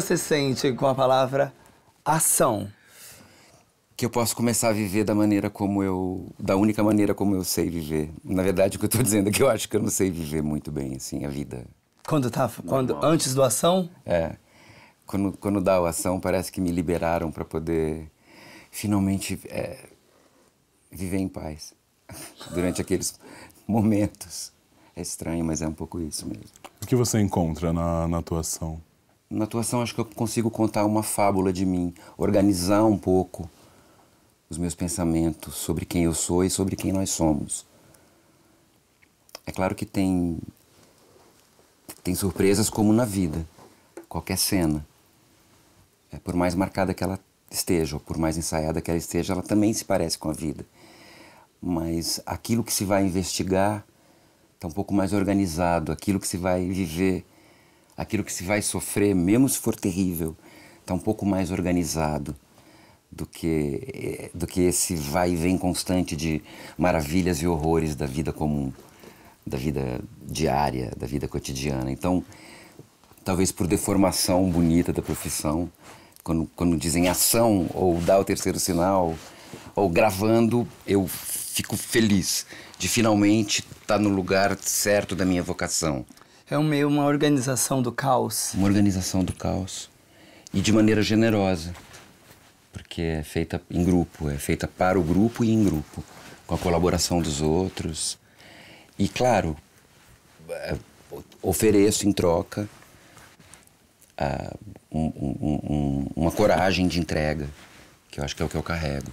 você sente com a palavra ação? que eu posso começar a viver da maneira como eu, da única maneira como eu sei viver. Na verdade, o que eu estou dizendo é que eu acho que eu não sei viver muito bem assim a vida. Quando tá, quando antes do ação? É. Quando quando dá o ação, parece que me liberaram para poder finalmente é, viver em paz durante aqueles momentos. É estranho, mas é um pouco isso mesmo. O que você encontra na, na atuação? na atuação acho que eu consigo contar uma fábula de mim, organizar um pouco os meus pensamentos sobre quem eu sou e sobre quem nós somos. É claro que tem tem surpresas como na vida, qualquer cena. É, por mais marcada que ela esteja, ou por mais ensaiada que ela esteja, ela também se parece com a vida. Mas aquilo que se vai investigar está um pouco mais organizado, aquilo que se vai viver aquilo que se vai sofrer, mesmo se for terrível, está um pouco mais organizado do que eh, do que esse vai e vem constante de maravilhas e horrores da vida comum, da vida diária, da vida cotidiana. Então, talvez por deformação bonita da profissão, quando, quando dizem ação ou dá o terceiro sinal ou gravando, eu fico feliz de finalmente estar tá no lugar certo da minha vocação é um meio uma organização do caos. Uma organização do caos. E de maneira generosa. Porque é feita em grupo, é feita para o grupo e em grupo, com a colaboração dos outros. E claro, é, ofereço em troca ah, um, um, um, uma coragem de entrega, que eu acho que é o que eu carrego.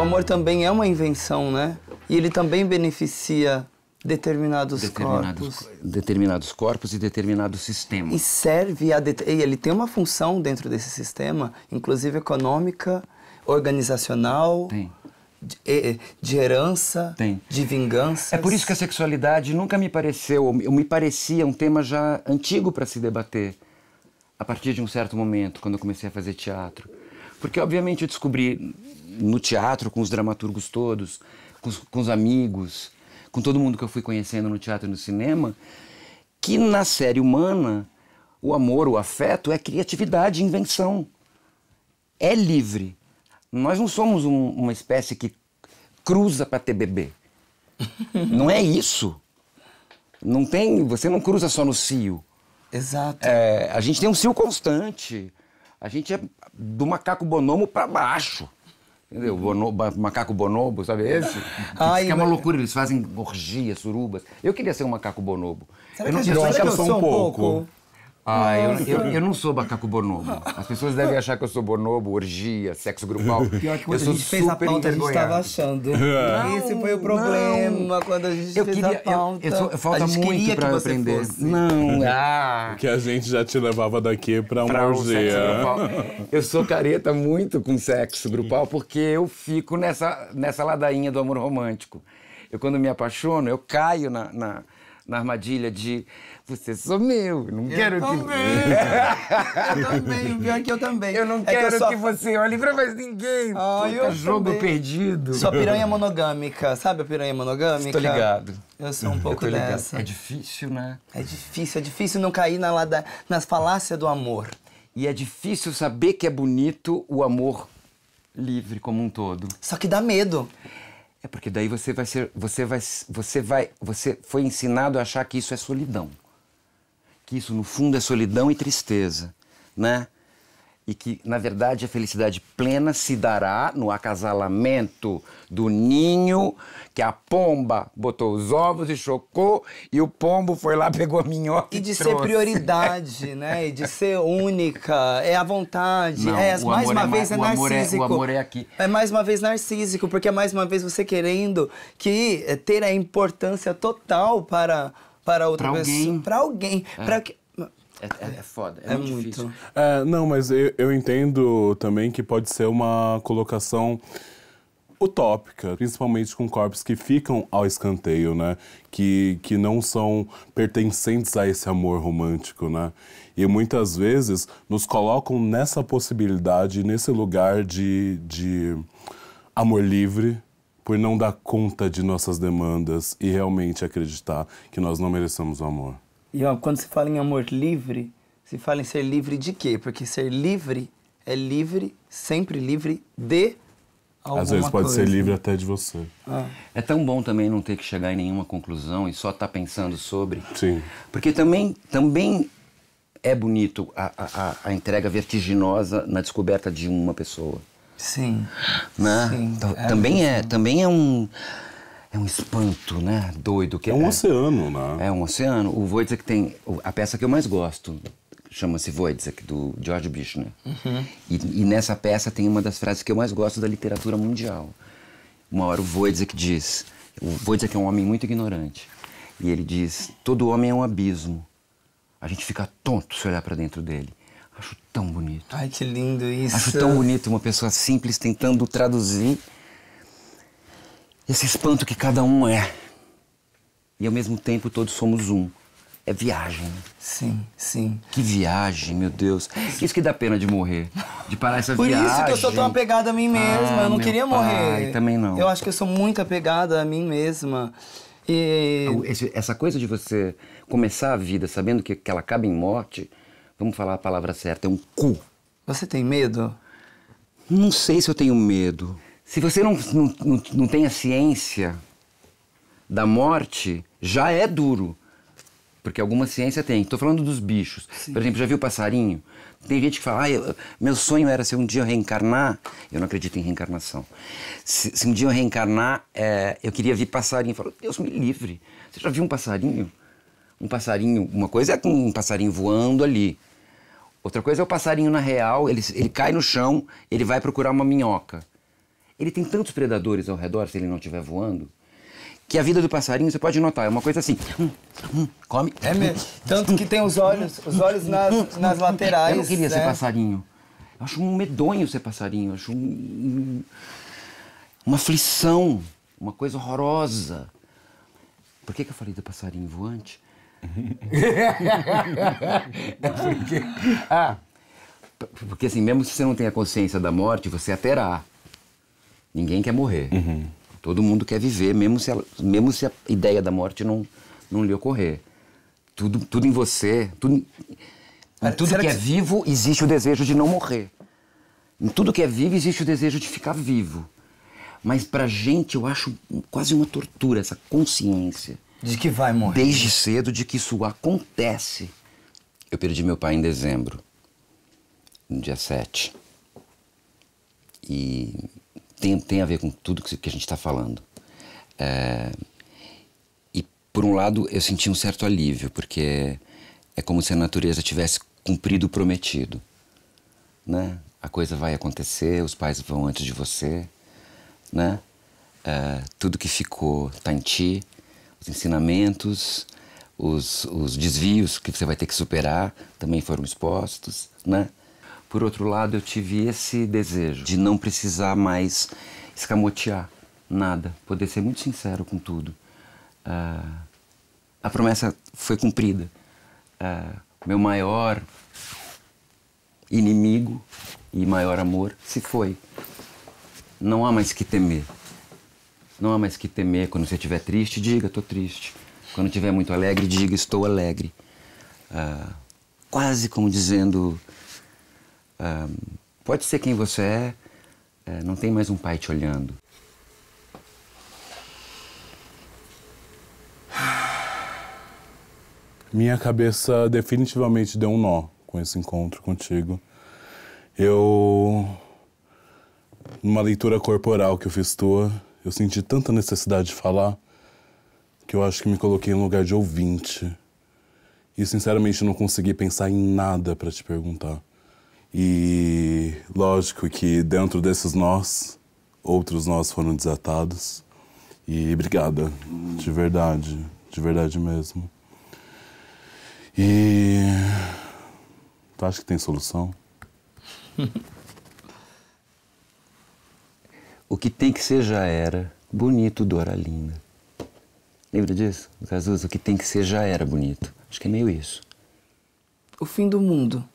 O amor também é uma invenção, né? E ele também beneficia determinados, determinados corpos. Determinados corpos e determinados sistemas. E serve a. E ele tem uma função dentro desse sistema, inclusive econômica, organizacional. Tem. De, de herança, tem. de vingança. É por isso que a sexualidade nunca me pareceu, me parecia um tema já antigo para se debater. A partir de um certo momento, quando eu comecei a fazer teatro, porque obviamente eu descobri no teatro com os dramaturgos todos, com, com os amigos, com todo mundo que eu fui conhecendo no teatro e no cinema, que na série humana o amor, o afeto é criatividade, invenção. É livre. Nós não somos um, uma espécie que cruza para ter bebê. não é isso. Não tem, você não cruza só no cio. Exato. É, a gente tem um cio constante. A gente é do macaco bonomo para baixo. Entendeu? Bonobo, macaco bonobo, sabe esse? Ai, que é uma loucura, eles fazem orgias, surubas. Eu queria ser um macaco bonobo. Será eu não que a gente eu, eu sou um pouco. pouco. Ah, eu, eu, eu, não sou macaco bonobo. As pessoas devem achar que eu sou bonobo, orgia, sexo grupal. Pior que quando eu sou a gente fez a pauta, a gente estava achando. Não, Esse foi o problema não. quando a gente eu fez queria, a pauta. Eu, eu sou, falta muito pra aprender. Fosse. Não, é. ah. Que a gente já te levava daqui pra uma pra orgia. Um eu sou careta muito com sexo grupal porque eu fico nessa, nessa ladainha do amor romântico. Eu, quando me apaixono, eu caio na, na na armadilha de você sumiu, não eu quero também. que... eu também, o pior é que eu também. Eu não é quero que, que, você olhe pra mais ninguém. Ah, Puta, eu jogo também. perdido. Sou piranha monogâmica, sabe a piranha monogâmica? tô ligado. Eu sou um pouco dessa. É difícil, né? É difícil, é difícil não cair na lada... nas falácias do amor. E é difícil saber que é bonito o amor livre como um todo. Só que dá medo. É porque daí você vai ser, você vai, você vai, você foi ensinado a achar que isso é solidão, que isso no fundo é solidão e tristeza, né? e que, na verdade, a felicidade plena se dará no acasalamento do ninho que a pomba botou os ovos e chocou e o pombo foi lá, pegou a minhoca e, e de trouxe. ser prioridade, né? E de ser única, é a vontade. Não, é, mais uma é vez é, o narcísico. Amor é, o amor é aqui. É mais uma vez narcísico, porque é mais uma vez você querendo que eh, ter a importância total para para outra pra pessoa, para alguém, é. para é, é, é, foda, é, é muito, muito, difícil. É, não, mas eu, eu entendo também que pode ser uma colocação utópica, principalmente com corpos que ficam ao escanteio, né? Que, que não são pertencentes a esse amor romântico, né? E muitas vezes nos colocam nessa possibilidade, nesse lugar de, de amor livre, por não dar conta de nossas demandas e realmente acreditar que nós não merecemos o amor. E ó, quando se fala em amor livre, se fala em ser livre de quê? Porque ser livre é livre, sempre livre de alguma Às vezes pode coisa. ser livre até de você. Ah. É tão bom também não ter que chegar em nenhuma conclusão e só estar tá pensando sobre. Sim. Porque também, também é bonito a, a, a entrega vertiginosa na descoberta de uma pessoa. Sim. Né? Sim. Também é, é também é, é um é um espanto, né? Doido. Que é um é, oceano, né? É um oceano. O Wojciech tem... A peça que eu mais gosto chama-se Wojciech, do George Bishner. Uhum. E, e, nessa peça tem uma das frases que eu mais gosto da literatura mundial. Uma hora o Wojciech diz... O Wojciech é um homem muito ignorante. E ele diz, todo homem é um abismo. A gente fica tonto se olhar para dentro dele. Acho tão bonito. Ai, que lindo isso. Acho tão bonito uma pessoa simples tentando traduzir esse espanto que cada um é. E ao mesmo tempo todos somos um. É viagem. Sim, sim. Que viagem, meu Deus. Isso que dá pena de morrer. De parar essa Por viagem. Por isso que eu sou tão apegada a mim ah, mesma. Ah, eu não queria pai, morrer. também não. Eu acho que eu sou muito apegada a mim mesma. E... Então, essa coisa de você começar a vida sabendo que, que ela acaba em morte, vamos falar a palavra certa, é um cu. Você tem medo? Não sei se eu tenho medo. Se você não, não, não tem a ciência da morte, já é duro. Porque alguma ciência tem. Estou falando dos bichos. Sim. Por exemplo, já viu passarinho? Tem gente que fala, ah, eu, meu sonho era se um dia eu reencarnar. Eu não acredito em reencarnação. Se, se um dia eu reencarnar, é, eu queria ver passarinho. Eu falo, Deus me livre. Você já viu um passarinho? Um passarinho, uma coisa é um passarinho voando ali. Outra coisa é o passarinho na real, ele, ele cai no chão, ele vai procurar uma minhoca. Ele tem tantos predadores ao redor, se ele não estiver voando, que a vida do passarinho, você pode notar, é uma coisa assim. Hum, hum, come. É mesmo. Tanto que tem os olhos, os olhos nas, nas laterais. Eu não queria né? ser passarinho. Eu acho um medonho ser passarinho. Eu acho um, uma aflição, uma coisa horrorosa. Por que, que eu falei do passarinho voante? é porque. Ah, porque assim, mesmo que você não tenha consciência da morte, você até terá. Ninguém quer morrer. Uhum. Todo mundo quer viver, mesmo se, a, mesmo se a ideia da morte não, não lhe ocorrer. Tudo, tudo em você, tudo, em tudo que, que é vivo existe o desejo de não morrer. Em tudo que é vivo existe o desejo de ficar vivo. Mas pra gente eu acho quase uma tortura essa consciência. De que vai morrer. Desde cedo de que isso acontece. Eu perdi meu pai em dezembro, no dia 7. E tem, tem a ver com tudo que, a gente está falando. É, e, por um lado, eu senti um certo alívio, porque é como se a natureza tivesse cumprido o prometido. Né? A coisa vai acontecer, os pais vão antes de você, né? É, tudo que ficou está em ti, os ensinamentos, os, os desvios que você vai ter que superar também foram expostos, né? Por outro lado, eu tive esse desejo de não precisar mais escamotear nada, poder ser muito sincero com tudo. Uh, a promessa foi cumprida. Uh, meu maior inimigo e maior amor se foi. Não há mais que temer. Não há mais que temer. Quando você estiver triste, diga: estou triste. Quando estiver muito alegre, diga: estou alegre. Uh, quase como dizendo: pode ser quem você é, uh, não tem mais um pai te olhando. Minha cabeça definitivamente deu um nó com esse encontro contigo. Eu. Numa leitura corporal que eu fiz tua, eu senti tanta necessidade de falar que eu acho que me coloquei no lugar de ouvinte. E sinceramente não consegui pensar em nada para te perguntar. E lógico que dentro desses nós, outros nós foram desatados. E obrigada, de verdade, de verdade mesmo. E tu acha que tem solução? o que tem que ser já era bonito Doralina. Lembra disso? Jesus, o que tem que ser já era bonito. Acho que é meio isso. O fim do mundo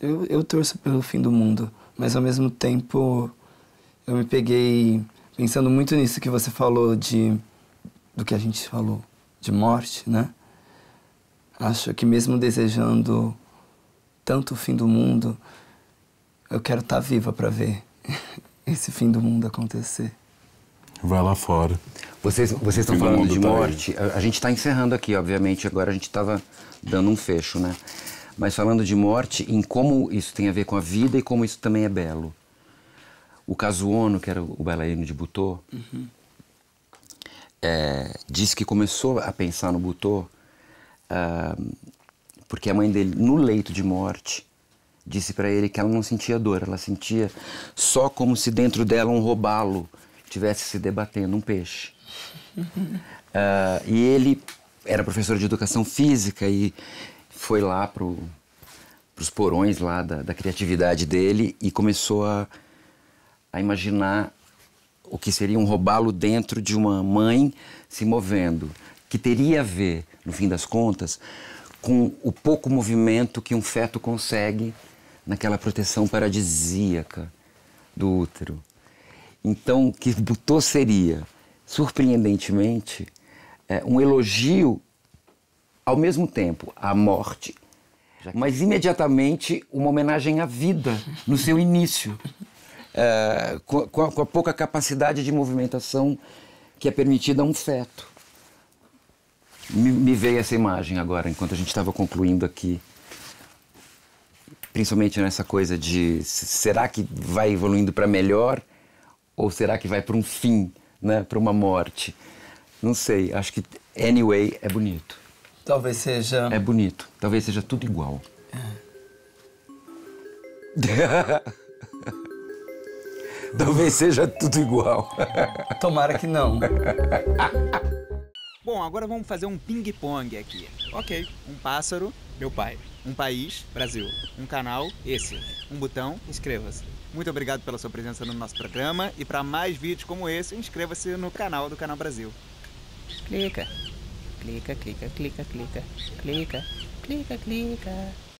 eu, eu torço pelo fim do mundo, mas ao mesmo tempo eu me peguei pensando muito nisso que você falou de do que a gente falou de morte, né? Acho que mesmo desejando tanto o fim do mundo, eu quero estar tá viva para ver esse fim do mundo acontecer. Vai lá fora. Vocês, vocês estão falando de tá morte. a, gente está encerrando aqui, obviamente. Agora a gente estava dando um fecho, né? mas falando de morte, em como isso tem a ver com a vida e como isso também é belo. O Casuono, que era o bailarino de Butô, uhum. é, disse que começou a pensar no Butô uh, porque a mãe dele, no leito de morte, disse para ele que ela não sentia dor, ela sentia só como se dentro dela um robalo tivesse se debatendo, um peixe. Uh, e ele era professor de educação física e foi lá pro, pros porões lá da, da criatividade dele e começou a, a imaginar o que seria um robalo dentro de uma mãe se movendo, que teria a ver, no fim das contas, com o pouco movimento que um feto consegue naquela proteção paradisíaca do útero. Então, o que Butô seria, surpreendentemente, é um elogio ao mesmo tempo a morte, mas imediatamente uma homenagem à vida no seu início, uh, com, a, com, a, pouca capacidade de movimentação que é permitida a um feto. Me, me veio essa imagem agora, enquanto a gente estava concluindo aqui. Principalmente nessa coisa de será que vai evoluindo para melhor ou será que vai para um fim, né, para uma morte? Não sei, acho que Anyway é bonito. Talvez seja. É bonito. Talvez seja tudo igual. É. Talvez seja tudo igual. Tomara que não. Bom, agora vamos fazer um ping-pong aqui. Ok, um pássaro, meu pai. Um país, Brasil. Um canal, esse. Um botão, inscreva-se. Muito obrigado pela sua presença no nosso programa e para mais vídeos como esse, inscreva-se no canal do Canal Brasil. Clica. clica, clica, clica, clica, clica, clica, clica.